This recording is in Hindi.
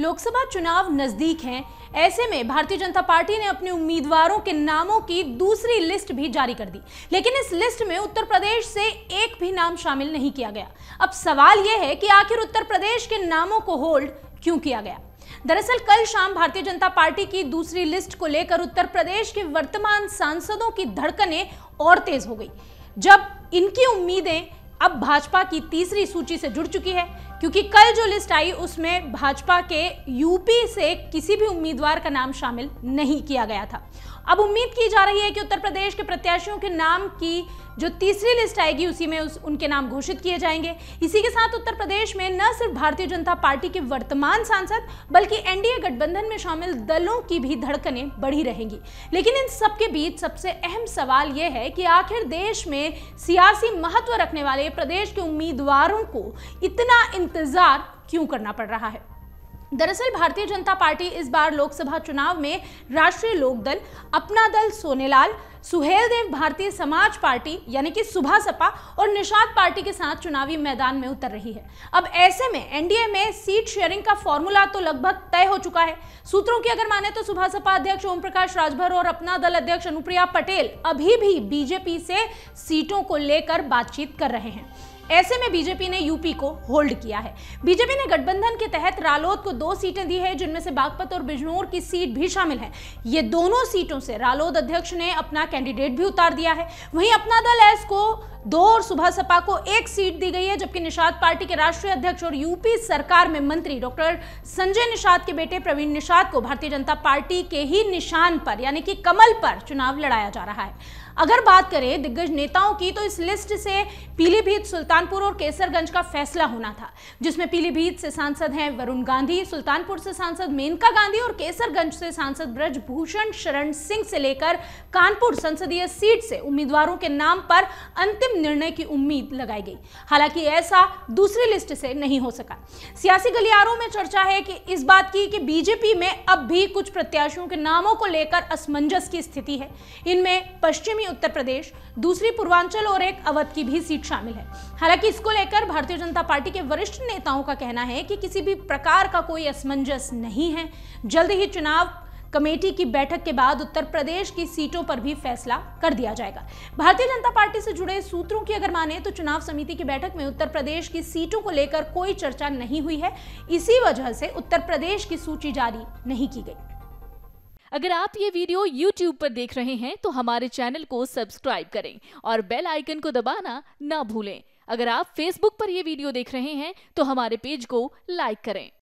लोकसभा चुनाव नज़दीक हैं ऐसे में भारतीय जनता पार्टी ने अपने उम्मीदवारों के नामों की दूसरी लिस्ट भी जारी कर दी लेकिन इस लिस्ट में उत्तर प्रदेश से एक भी नाम शामिल नहीं किया गया अब सवाल यह है कि आखिर उत्तर प्रदेश के नामों को होल्ड क्यों किया गया दरअसल कल शाम भारतीय जनता पार्टी की दूसरी लिस्ट को लेकर उत्तर प्रदेश के वर्तमान सांसदों की धड़कने और तेज हो गई जब इनकी उम्मीदें अब भाजपा की तीसरी सूची से जुड़ चुकी है क्योंकि कल जो लिस्ट आई उसमें भाजपा के यूपी से किसी भी उम्मीदवार का नाम शामिल नहीं किया गया था अब उम्मीद की जा रही है कि उत्तर प्रदेश के प्रत्याशियों के नाम की जो तीसरी लिस्ट आएगी उसी में उस उनके नाम घोषित किए जाएंगे इसी के साथ उत्तर प्रदेश में न सिर्फ भारतीय जनता पार्टी के वर्तमान सांसद बल्कि एनडीए गठबंधन में शामिल दलों की भी धड़कनें बढ़ी रहेंगी लेकिन इन सबके बीच सबसे अहम सवाल यह है कि आखिर देश में सियासी महत्व रखने वाले प्रदेश के उम्मीदवारों को इतना इंतजार क्यों करना पड़ रहा है दरअसल भारतीय जनता पार्टी इस बार लोकसभा चुनाव में राष्ट्रीय लोकदल अपना दल सोनेलाल सुहेल देव भारतीय समाज पार्टी यानी कि सुभा सपा और निषाद पार्टी के साथ चुनावी मैदान में उतर रही है अब ऐसे में एनडीए में सीट शेयरिंग का फॉर्मूला तो लगभग तय हो चुका है सूत्रों की अगर माने तो सुभा सपा अध्यक्ष ओम प्रकाश राजभर और अपना दल अध्यक्ष अनुप्रिया पटेल अभी भी बीजेपी से सीटों को लेकर बातचीत कर रहे हैं ऐसे में बीजेपी ने यूपी को होल्ड किया है बीजेपी ने गठबंधन के तहत रालोद को दो सीटें दी है जिनमें से बागपत और बिजनौर की सीट भी शामिल है ये दोनों सीटों से रालोद अध्यक्ष ने अपना कैंडिडेट भी उतार दिया है वहीं अपना दल एस को दो और सुबह सपा को एक सीट दी गई है जबकि निषाद पार्टी के राष्ट्रीय अध्यक्ष और यूपी सरकार में मंत्री डॉक्टर संजय निषाद के बेटे प्रवीण निषाद को भारतीय जनता पार्टी के ही निशान पर यानी कि कमल पर चुनाव लड़ाया जा रहा है अगर बात करें दिग्गज नेताओं की तो इस लिस्ट से पीलीभीत सुल्तानपुर और केसरगंज का फैसला होना था जिसमें पीलीभीत से सांसद हैं वरुण गांधी सुल्तानपुर से सांसद मेनका गांधी और केसरगंज से सांसद ब्रजभूषण शरण सिंह से लेकर कानपुर संसदीय सीट से उम्मीदवारों के नाम पर अंतिम अंतिम निर्णय की उम्मीद लगाई गई हालांकि ऐसा दूसरी लिस्ट से नहीं हो सका सियासी गलियारों में चर्चा है कि इस बात की कि बीजेपी में अब भी कुछ प्रत्याशियों के नामों को लेकर असमंजस की स्थिति है इनमें पश्चिमी उत्तर प्रदेश दूसरी पूर्वांचल और एक अवध की भी सीट शामिल है हालांकि इसको लेकर भारतीय जनता पार्टी के वरिष्ठ नेताओं का कहना है कि किसी भी प्रकार का कोई असमंजस नहीं है जल्द ही चुनाव कमेटी की बैठक के बाद उत्तर प्रदेश की सीटों पर भी फैसला कर दिया जाएगा भारतीय जनता पार्टी से जुड़े सूत्रों की अगर माने तो चुनाव समिति की बैठक में उत्तर प्रदेश की सीटों को लेकर कोई चर्चा नहीं हुई है इसी वजह से उत्तर प्रदेश की सूची जारी नहीं की गई अगर आप ये वीडियो YouTube पर देख रहे हैं तो हमारे चैनल को सब्सक्राइब करें और बेल आइकन को दबाना ना भूलें अगर आप Facebook पर यह वीडियो देख रहे हैं तो हमारे पेज को लाइक करें